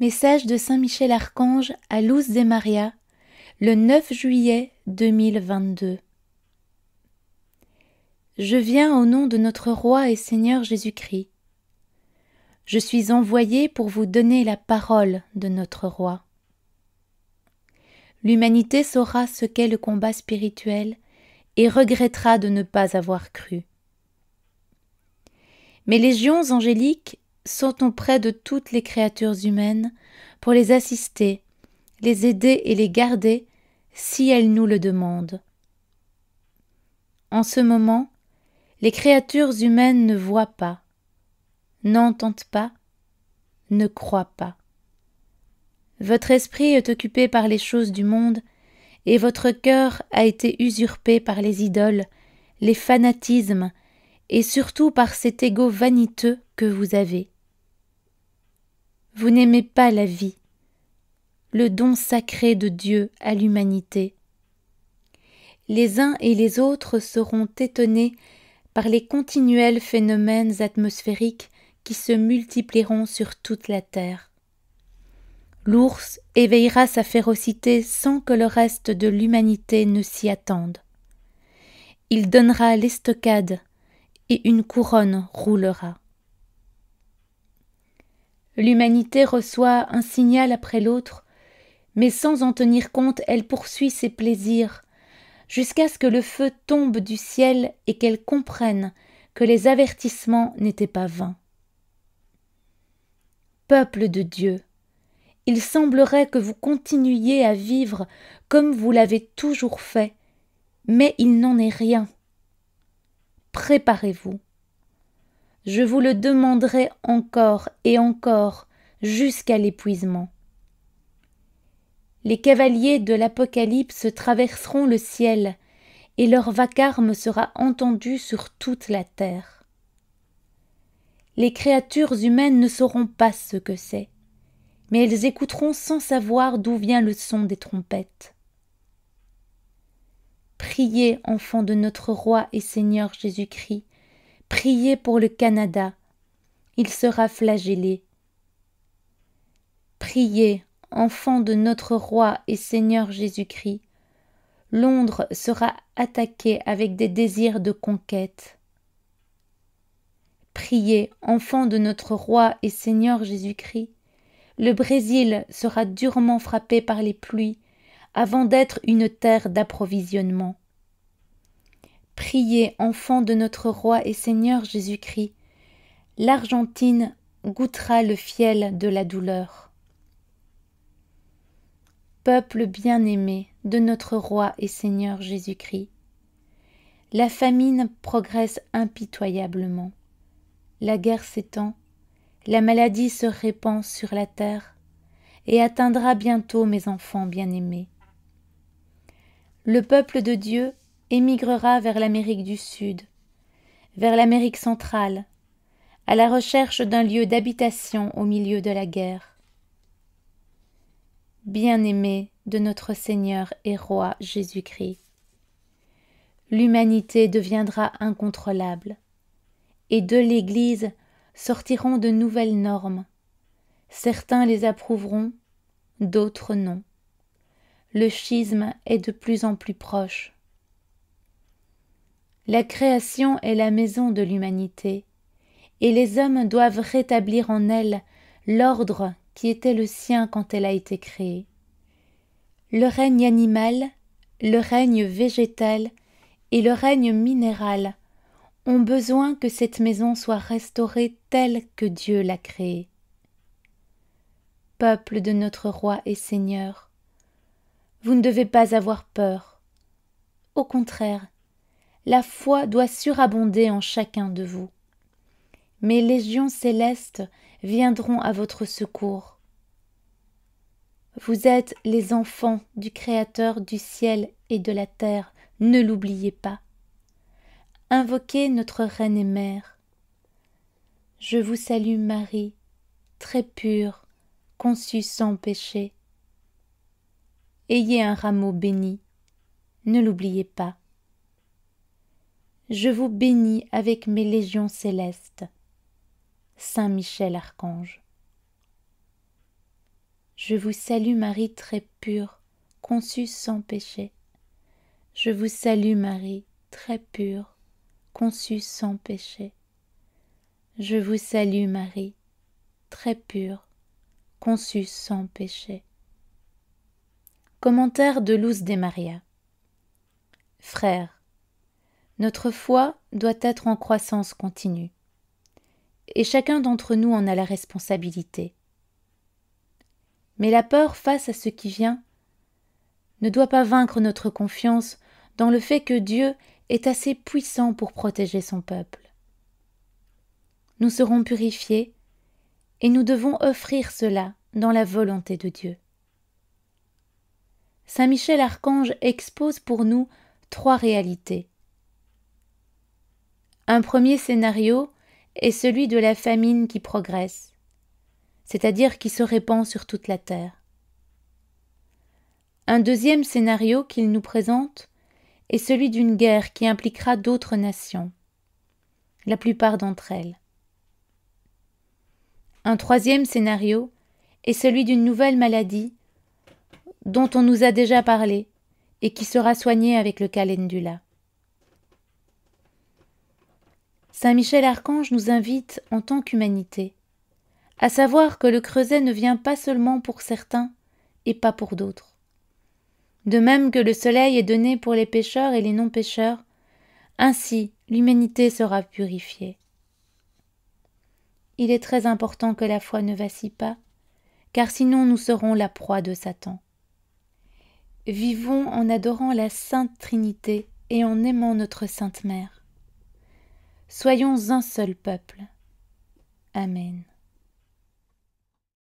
Message de Saint Michel Archange à Luz de Maria, le 9 juillet 2022. Je viens au nom de notre Roi et Seigneur Jésus-Christ. Je suis envoyé pour vous donner la parole de notre Roi. L'humanité saura ce qu'est le combat spirituel et regrettera de ne pas avoir cru. Mes légions angéliques sont près de toutes les créatures humaines pour les assister, les aider et les garder si elles nous le demandent. En ce moment, les créatures humaines ne voient pas, n'entendent pas, ne croient pas. Votre esprit est occupé par les choses du monde, et votre cœur a été usurpé par les idoles, les fanatismes, et surtout par cet égo vaniteux que vous avez. Vous n'aimez pas la vie, le don sacré de Dieu à l'humanité. Les uns et les autres seront étonnés par les continuels phénomènes atmosphériques qui se multiplieront sur toute la terre. L'ours éveillera sa férocité sans que le reste de l'humanité ne s'y attende. Il donnera l'estocade et une couronne roulera. L'humanité reçoit un signal après l'autre, mais sans en tenir compte, elle poursuit ses plaisirs, jusqu'à ce que le feu tombe du ciel et qu'elle comprenne que les avertissements n'étaient pas vains. Peuple de Dieu, il semblerait que vous continuiez à vivre comme vous l'avez toujours fait, mais il n'en est rien préparez-vous. Je vous le demanderai encore et encore jusqu'à l'épuisement. Les cavaliers de l'Apocalypse traverseront le ciel, et leur vacarme sera entendu sur toute la terre. Les créatures humaines ne sauront pas ce que c'est, mais elles écouteront sans savoir d'où vient le son des trompettes. Priez, enfant de notre roi et Seigneur Jésus-Christ. Priez pour le Canada. Il sera flagellé. Priez, enfant de notre roi et Seigneur Jésus-Christ. Londres sera attaquée avec des désirs de conquête. Priez, enfant de notre roi et Seigneur Jésus-Christ. Le Brésil sera durement frappé par les pluies avant d'être une terre d'approvisionnement. Priez, enfants de notre Roi et Seigneur Jésus-Christ, l'Argentine goûtera le fiel de la douleur. Peuple bien-aimé de notre Roi et Seigneur Jésus-Christ, la famine progresse impitoyablement. La guerre s'étend, la maladie se répand sur la terre et atteindra bientôt mes enfants bien-aimés le peuple de Dieu émigrera vers l'Amérique du Sud, vers l'Amérique centrale, à la recherche d'un lieu d'habitation au milieu de la guerre. Bien-aimé de notre Seigneur et Roi Jésus-Christ, l'humanité deviendra incontrôlable, et de l'Église sortiront de nouvelles normes. Certains les approuveront, d'autres non le schisme est de plus en plus proche. La création est la maison de l'humanité, et les hommes doivent rétablir en elle l'ordre qui était le sien quand elle a été créée. Le règne animal, le règne végétal et le règne minéral ont besoin que cette maison soit restaurée telle que Dieu l'a créée. Peuple de notre roi et Seigneur, vous ne devez pas avoir peur. Au contraire, la foi doit surabonder en chacun de vous. Mes légions célestes viendront à votre secours. Vous êtes les enfants du Créateur du ciel et de la terre, ne l'oubliez pas. Invoquez notre Reine et Mère. Je vous salue Marie, très pure, conçue sans péché ayez un rameau béni. Ne l'oubliez pas. Je vous bénis avec mes légions célestes. Saint Michel Archange. Je vous salue Marie très pure, conçue sans péché. Je vous salue Marie très pure, conçue sans péché. Je vous salue Marie, très pure, conçue sans péché. Commentaire de Luz de Maria. Frères, notre foi doit être en croissance continue. Et chacun d'entre nous en a la responsabilité. Mais la peur face à ce qui vient ne doit pas vaincre notre confiance dans le fait que Dieu est assez puissant pour protéger son peuple. Nous serons purifiés et nous devons offrir cela dans la volonté de Dieu. Saint Michel Archange expose pour nous trois réalités. Un premier scénario est celui de la famine qui progresse, c'est-à-dire qui se répand sur toute la terre. Un deuxième scénario qu'il nous présente est celui d'une guerre qui impliquera d'autres nations, la plupart d'entre elles. Un troisième scénario est celui d'une nouvelle maladie dont on nous a déjà parlé et qui sera soigné avec le calendula. Saint Michel Archange nous invite en tant qu'humanité à savoir que le creuset ne vient pas seulement pour certains et pas pour d'autres. De même que le soleil est donné pour les pécheurs et les non-pécheurs, ainsi l'humanité sera purifiée. Il est très important que la foi ne vacille pas, car sinon nous serons la proie de Satan vivons en adorant la Sainte Trinité et en aimant notre Sainte Mère. Soyons un seul peuple. Amen.